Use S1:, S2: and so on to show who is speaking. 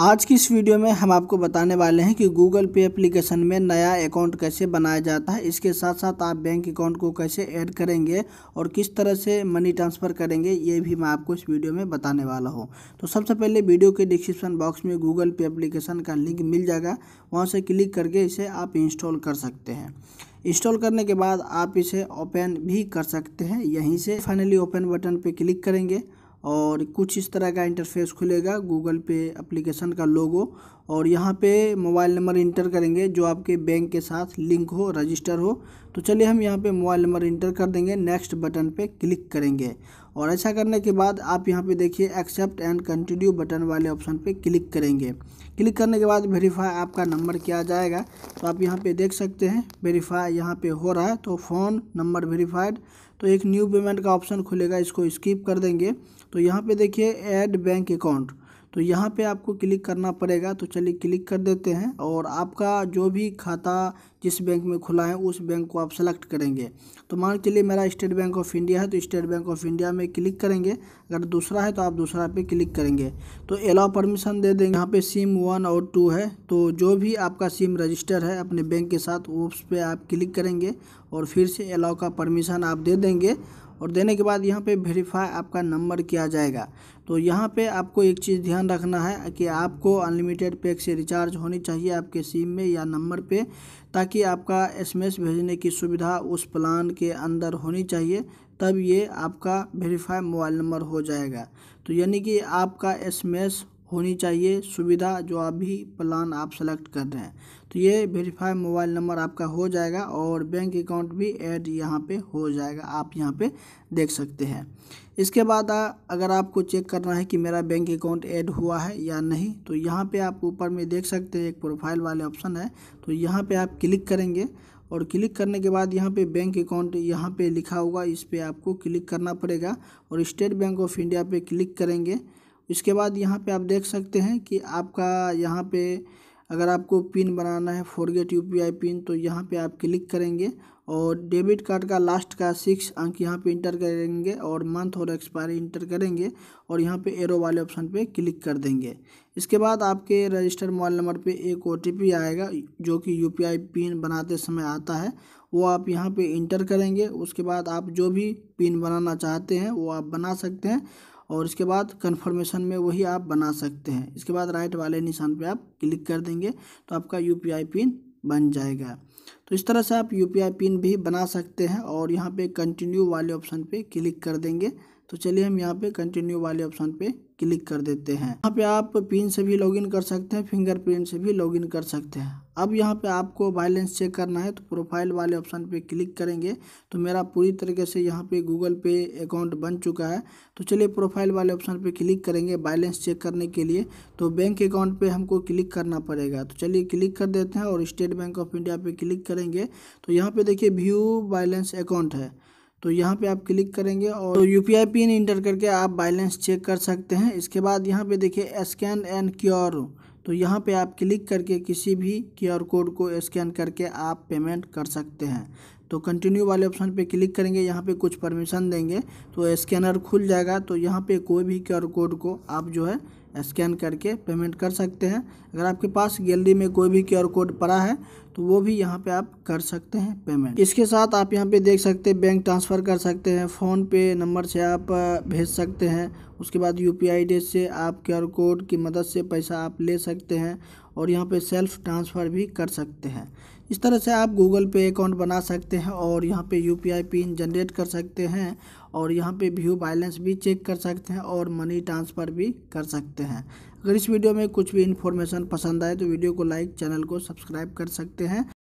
S1: आज की इस वीडियो में हम आपको बताने वाले हैं कि गूगल पे एप्लीकेशन में नया अकाउंट कैसे बनाया जाता है इसके साथ साथ आप बैंक अकाउंट को कैसे ऐड करेंगे और किस तरह से मनी ट्रांसफ़र करेंगे ये भी मैं आपको इस वीडियो में बताने वाला हूँ तो सबसे पहले वीडियो के डिस्क्रिप्शन बॉक्स में गूगल पे एप्लीकेशन का लिंक मिल जाएगा वहाँ से क्लिक करके इसे आप इंस्टॉल कर सकते हैं इंस्टॉल करने के बाद आप इसे ओपन भी कर सकते हैं यहीं से फाइनली ओपन बटन पर क्लिक करेंगे और कुछ इस तरह का इंटरफेस खुलेगा गूगल पे एप्लीकेशन का लोगो और यहाँ पे मोबाइल नंबर इंटर करेंगे जो आपके बैंक के साथ लिंक हो रजिस्टर हो तो चलिए हम यहाँ पे मोबाइल नंबर इंटर कर देंगे नेक्स्ट बटन पे क्लिक करेंगे और ऐसा करने के बाद आप यहाँ पे देखिए एक्सेप्ट एंड कंटिन्यू बटन वाले ऑप्शन पे क्लिक करेंगे क्लिक करने के बाद वेरीफाई आपका नंबर किया जाएगा तो आप यहाँ पे देख सकते हैं वेरीफाई यहाँ पे हो रहा है तो फ़ोन नंबर वेरीफाइड तो एक न्यू पेमेंट का ऑप्शन खुलेगा इसको स्किप कर देंगे तो यहाँ पर देखिए एड बैंक अकाउंट तो यहाँ पे आपको क्लिक करना पड़ेगा तो चलिए क्लिक कर देते हैं और आपका जो भी खाता जिस बैंक में खुला है उस बैंक को आप सेलेक्ट करेंगे तो मान के लिए मेरा स्टेट बैंक ऑफ इंडिया है तो स्टेट बैंक ऑफ इंडिया में क्लिक करेंगे अगर दूसरा है तो आप दूसरा पे क्लिक करेंगे तो एलाव परमिशन दे देंगे यहाँ पे सिम वन और टू है तो जो भी आपका सिम रजिस्टर है अपने बैंक के साथ उस पर आप क्लिक करेंगे और फिर से एलाव का परमिशन आप दे देंगे और देने के बाद यहाँ पे वेरीफाई आपका नंबर किया जाएगा तो यहाँ पे आपको एक चीज़ ध्यान रखना है कि आपको अनलिमिटेड पैक से रिचार्ज होनी चाहिए आपके सिम में या नंबर पे ताकि कि आपका एसएमएस भेजने की सुविधा उस प्लान के अंदर होनी चाहिए तब ये आपका वेरीफाई मोबाइल नंबर हो जाएगा तो यानी कि आपका एसएमएस होनी चाहिए सुविधा जो अभी प्लान आप सेलेक्ट कर रहे हैं तो ये वेरीफाई मोबाइल नंबर आपका हो जाएगा और बैंक अकाउंट भी ऐड यहाँ पे हो जाएगा आप यहाँ पे देख सकते हैं इसके बाद अगर आपको चेक करना है कि मेरा बैंक अकाउंट ऐड हुआ है या नहीं तो यहाँ पे आप ऊपर में देख सकते हैं एक प्रोफाइल वाले ऑप्शन है तो यहाँ पर आप क्लिक करेंगे और क्लिक करने के बाद यहाँ पे बैंक अकाउंट यहाँ पे लिखा होगा इस पर आपको क्लिक करना पड़ेगा और स्टेट बैंक ऑफ इंडिया पे क्लिक करेंगे इसके बाद यहाँ पे आप देख सकते हैं कि आपका यहाँ पे अगर आपको पिन बनाना है फॉरगेट यू पिन तो यहाँ पे आप क्लिक करेंगे और डेबिट कार्ड का लास्ट का सिक्स अंक यहाँ पे इंटर करेंगे और मंथ और एक्सपायरी इंटर करेंगे और यहाँ पे एरो वाले ऑप्शन पे क्लिक कर देंगे इसके बाद आपके रजिस्टर मोबाइल नंबर पे एक ओ आएगा जो कि यू पिन बनाते समय आता है वो आप यहाँ पर इंटर करेंगे उसके बाद आप जो भी पिन बनाना चाहते हैं वो आप बना सकते हैं और इसके बाद कन्फर्मेशन में वही आप बना सकते हैं इसके बाद राइट वाले निशान पर आप क्लिक कर देंगे तो आपका यू पिन बन जाएगा तो इस तरह से आप यू पिन भी बना सकते हैं और यहाँ पे कंटिन्यू वाले ऑप्शन पे क्लिक कर देंगे तो चलिए हम यहाँ पे कंटिन्यू वाले ऑप्शन पे क्लिक कर देते हैं यहाँ पे आप पिन से भी लॉगिन कर सकते हैं फिंगरप्रिंट से भी लॉगिन कर सकते हैं अब यहाँ पे आपको बैलेंस चेक करना है तो प्रोफाइल वाले ऑप्शन पे क्लिक करेंगे तो मेरा पूरी तरीके से यहाँ पे गूगल पे अकाउंट बन चुका है तो चलिए प्रोफाइल वाले ऑप्शन पे क्लिक करेंगे बैलेंस चेक करने के लिए तो बैंक अकाउंट पे हमको क्लिक करना पड़ेगा तो चलिए क्लिक कर देते हैं और स्टेट बैंक ऑफ इंडिया पर क्लिक करेंगे तो यहाँ पर देखिए व्यू बैलेंस अकाउंट है तो यहाँ पे आप क्लिक करेंगे और तो यू पिन इंटर करके आप बैलेंस चेक कर सकते हैं इसके बाद यहाँ पे देखिए स्कैन एंड क्योर तो यहाँ पे आप क्लिक करके किसी भी क्यूआर कोड को स्कैन करके आप पेमेंट कर सकते हैं तो कंटिन्यू वाले ऑप्शन पे क्लिक करेंगे यहाँ पे कुछ परमिशन देंगे तो स्कैनर खुल जाएगा तो यहाँ पे कोई भी क्यूआर कोड को आप जो है स्कैन करके पेमेंट कर सकते हैं अगर आपके पास गैलरी में कोई भी क्यू कोड पड़ा है तो वो भी यहाँ पे आप कर सकते हैं पेमेंट इसके साथ आप यहाँ पे देख सकते हैं बैंक ट्रांसफ़र कर सकते हैं फ़ोन पे नंबर से आप भेज सकते हैं उसके बाद यू पी आई से आप क्यू कोड की मदद से पैसा आप ले सकते हैं और यहाँ पे सेल्फ ट्रांसफ़र भी कर सकते हैं इस तरह से आप गूगल पे अकाउंट बना सकते हैं और यहाँ पे यू पिन जनरेट कर सकते हैं और यहाँ पे व्यू बैलेंस भी चेक कर सकते हैं और मनी ट्रांसफ़र भी कर सकते हैं अगर इस वीडियो में कुछ भी इन्फॉर्मेशन पसंद आए तो वीडियो को लाइक चैनल को सब्सक्राइब कर सकते हैं